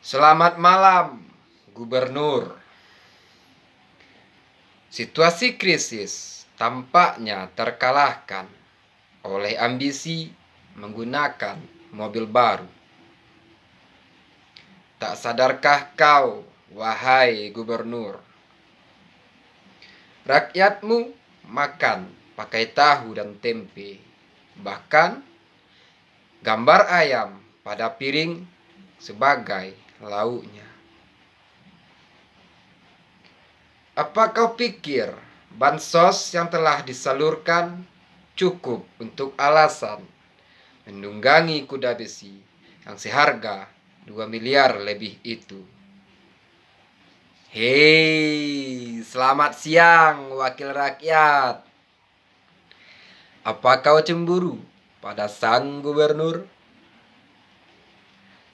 Selamat malam, Gubernur. Situasi krisis tampaknya terkalahkan oleh ambisi menggunakan mobil baru. Tak sadarkah kau, wahai Gubernur? Rakyatmu makan pakai tahu dan tempe, bahkan gambar ayam pada piring sebagai Lauknya. Apa kau pikir bansos yang telah disalurkan cukup untuk alasan menunggangi kuda besi yang seharga 2 miliar lebih itu? Hei, selamat siang wakil rakyat. Apa kau cemburu pada sang gubernur?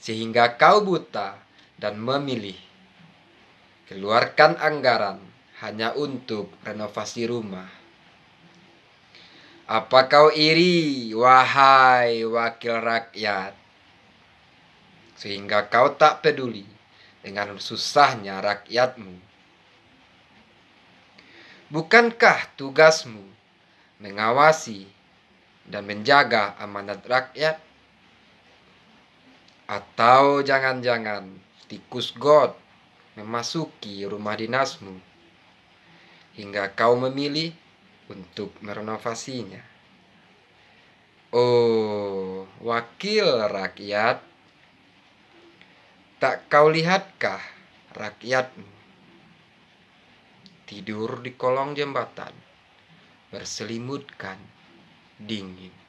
sehingga kau buta dan memilih. Keluarkan anggaran hanya untuk renovasi rumah. Apa kau iri, wahai wakil rakyat? Sehingga kau tak peduli dengan susahnya rakyatmu. Bukankah tugasmu mengawasi dan menjaga amanat rakyat? Atau jangan-jangan tikus God memasuki rumah dinasmu hingga kau memilih untuk merenovasinya. Oh, wakil rakyat, tak kau lihatkah rakyatmu tidur di kolong jembatan berselimutkan dingin?